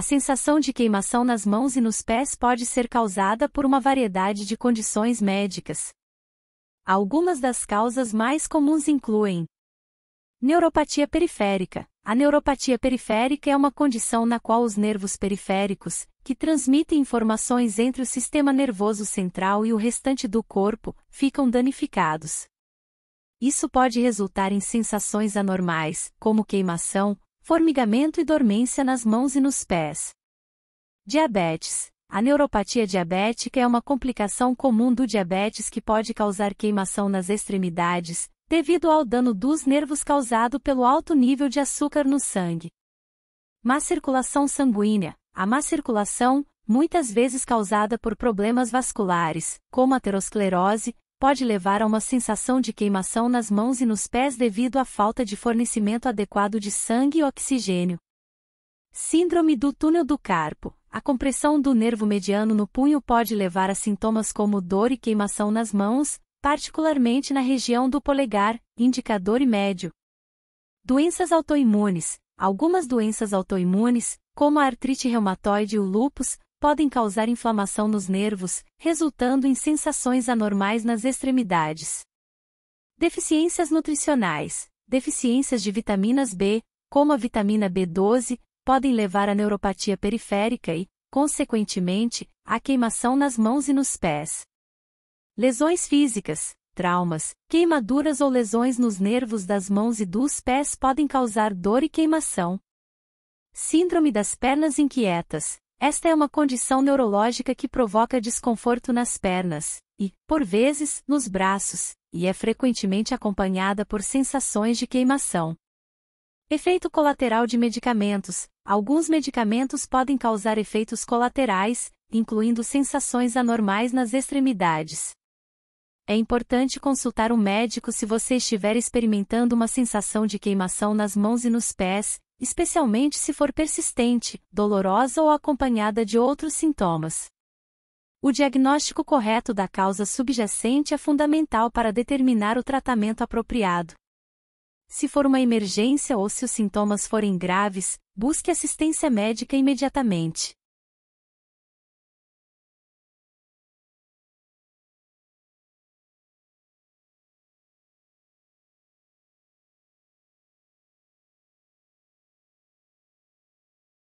A sensação de queimação nas mãos e nos pés pode ser causada por uma variedade de condições médicas. Algumas das causas mais comuns incluem neuropatia periférica. A neuropatia periférica é uma condição na qual os nervos periféricos, que transmitem informações entre o sistema nervoso central e o restante do corpo, ficam danificados. Isso pode resultar em sensações anormais, como queimação, formigamento e dormência nas mãos e nos pés. Diabetes. A neuropatia diabética é uma complicação comum do diabetes que pode causar queimação nas extremidades, devido ao dano dos nervos causado pelo alto nível de açúcar no sangue. Má circulação sanguínea. A má circulação, muitas vezes causada por problemas vasculares, como aterosclerose, pode levar a uma sensação de queimação nas mãos e nos pés devido à falta de fornecimento adequado de sangue e oxigênio. Síndrome do túnel do carpo. A compressão do nervo mediano no punho pode levar a sintomas como dor e queimação nas mãos, particularmente na região do polegar, indicador e médio. Doenças autoimunes. Algumas doenças autoimunes, como a artrite reumatoide e o lúpus, podem causar inflamação nos nervos, resultando em sensações anormais nas extremidades. Deficiências nutricionais. Deficiências de vitaminas B, como a vitamina B12, podem levar à neuropatia periférica e, consequentemente, à queimação nas mãos e nos pés. Lesões físicas, traumas, queimaduras ou lesões nos nervos das mãos e dos pés podem causar dor e queimação. Síndrome das pernas inquietas. Esta é uma condição neurológica que provoca desconforto nas pernas e, por vezes, nos braços, e é frequentemente acompanhada por sensações de queimação. Efeito colateral de medicamentos: Alguns medicamentos podem causar efeitos colaterais, incluindo sensações anormais nas extremidades. É importante consultar um médico se você estiver experimentando uma sensação de queimação nas mãos e nos pés, especialmente se for persistente, dolorosa ou acompanhada de outros sintomas. O diagnóstico correto da causa subjacente é fundamental para determinar o tratamento apropriado. Se for uma emergência ou se os sintomas forem graves, busque assistência médica imediatamente.